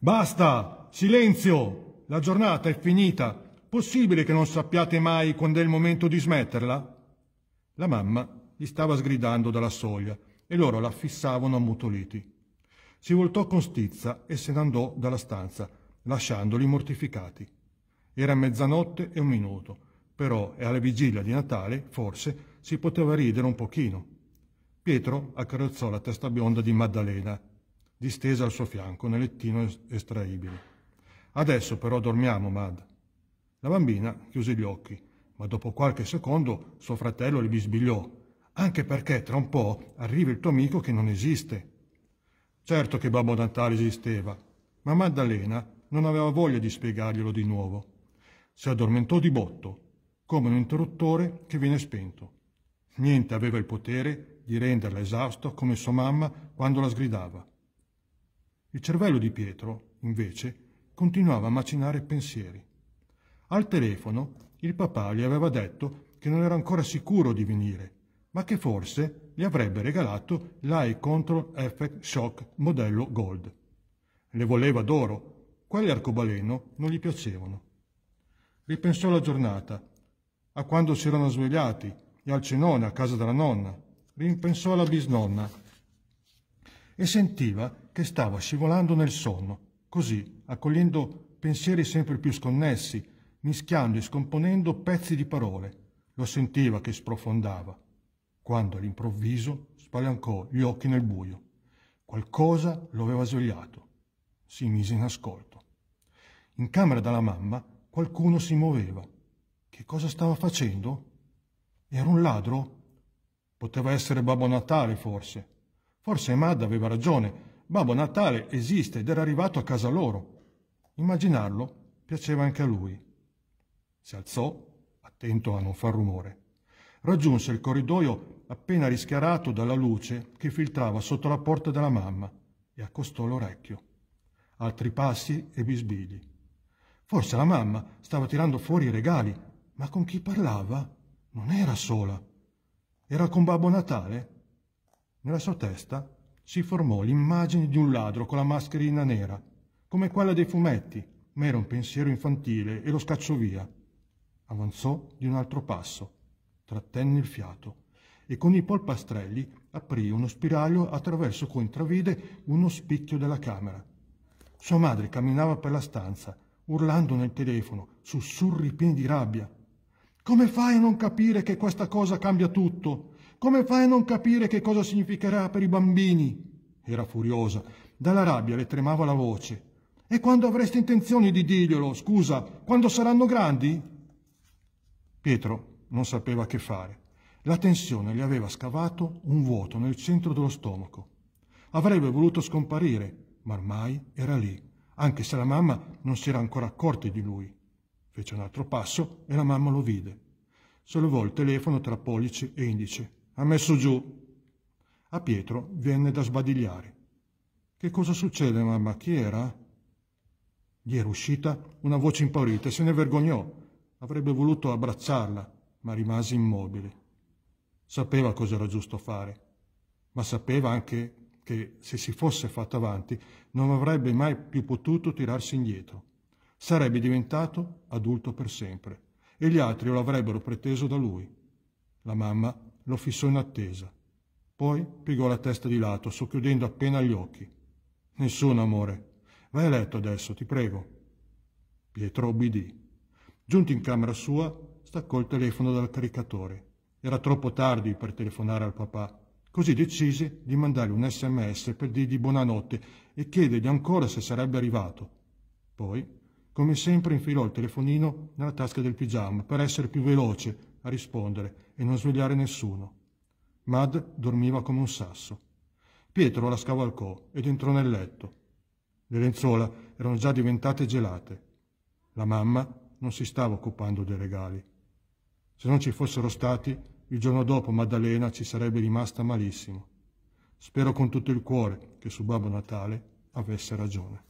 Basta! Silenzio! La giornata è finita. Possibile che non sappiate mai quando è il momento di smetterla? La mamma gli stava sgridando dalla soglia e loro la fissavano ammutoliti. Si voltò con stizza e se ne andò dalla stanza, lasciandoli mortificati. Era mezzanotte e un minuto, però e alla vigilia di Natale, forse, si poteva ridere un pochino. Pietro accarezzò la testa bionda di Maddalena distesa al suo fianco nel lettino estraibile. Adesso però dormiamo, Mad. La bambina chiuse gli occhi, ma dopo qualche secondo suo fratello le bisbigliò, anche perché tra un po' arriva il tuo amico che non esiste. Certo che Babbo Natale esisteva, ma Maddalena non aveva voglia di spiegarglielo di nuovo. Si addormentò di botto, come un interruttore che viene spento. Niente aveva il potere di renderla esausta come sua mamma quando la sgridava. Il cervello di Pietro, invece, continuava a macinare pensieri. Al telefono il papà gli aveva detto che non era ancora sicuro di venire, ma che forse gli avrebbe regalato l'Eye Control Effect Shock modello Gold. Le voleva d'oro, quelle arcobaleno non gli piacevano. Ripensò la giornata, a quando si erano svegliati e al cenone a casa della nonna. Ripensò alla bisnonna e sentiva che stava scivolando nel sonno, così accogliendo pensieri sempre più sconnessi, mischiando e scomponendo pezzi di parole. Lo sentiva che sprofondava, quando all'improvviso spalancò gli occhi nel buio. Qualcosa lo aveva svegliato. Si mise in ascolto. In camera dalla mamma qualcuno si muoveva. Che cosa stava facendo? Era un ladro? Poteva essere Babbo Natale, forse. Forse Mad aveva ragione. Babbo Natale esiste ed era arrivato a casa loro. Immaginarlo piaceva anche a lui. Si alzò, attento a non far rumore. Raggiunse il corridoio appena rischiarato dalla luce che filtrava sotto la porta della mamma e accostò l'orecchio. Altri passi e bisbigli. Forse la mamma stava tirando fuori i regali, ma con chi parlava non era sola. Era con Babbo Natale? Nella sua testa si formò l'immagine di un ladro con la mascherina nera, come quella dei fumetti, ma era un pensiero infantile e lo scacciò via. Avanzò di un altro passo, trattenne il fiato e con i polpastrelli aprì uno spiraglio attraverso cui intravide uno spicchio della camera. Sua madre camminava per la stanza, urlando nel telefono, sussurri pieni di rabbia. Come fai a non capire che questa cosa cambia tutto? Come fai a non capire che cosa significherà per i bambini? Era furiosa. Dalla rabbia le tremava la voce. E quando avreste intenzione di dirglielo, scusa, quando saranno grandi? Pietro non sapeva che fare. La tensione gli aveva scavato un vuoto nel centro dello stomaco. Avrebbe voluto scomparire, ma ormai era lì, anche se la mamma non si era ancora accorta di lui. Fece un altro passo e la mamma lo vide. Sollevò il telefono tra pollice e indice ha messo giù. A Pietro venne da sbadigliare. Che cosa succede, mamma? Chi era? Gli era uscita una voce impaurita e se ne vergognò. Avrebbe voluto abbracciarla, ma rimase immobile. Sapeva cosa era giusto fare, ma sapeva anche che se si fosse fatto avanti non avrebbe mai più potuto tirarsi indietro. Sarebbe diventato adulto per sempre e gli altri lo avrebbero preteso da lui. La mamma lo fissò in attesa. Poi piegò la testa di lato, socchiudendo appena gli occhi. Nessuno, amore. Vai a letto adesso, ti prego. Pietro obbedì. Giunto in camera sua, staccò il telefono dal caricatore. Era troppo tardi per telefonare al papà. Così decise di mandargli un sms per dirgli buonanotte e chiedergli ancora se sarebbe arrivato. Poi, come sempre, infilò il telefonino nella tasca del pigiama per essere più veloce a rispondere e non svegliare nessuno. Mad dormiva come un sasso. Pietro la scavalcò ed entrò nel letto. Le lenzuola erano già diventate gelate. La mamma non si stava occupando dei regali. Se non ci fossero stati, il giorno dopo Maddalena ci sarebbe rimasta malissimo. Spero con tutto il cuore che su Babbo Natale avesse ragione.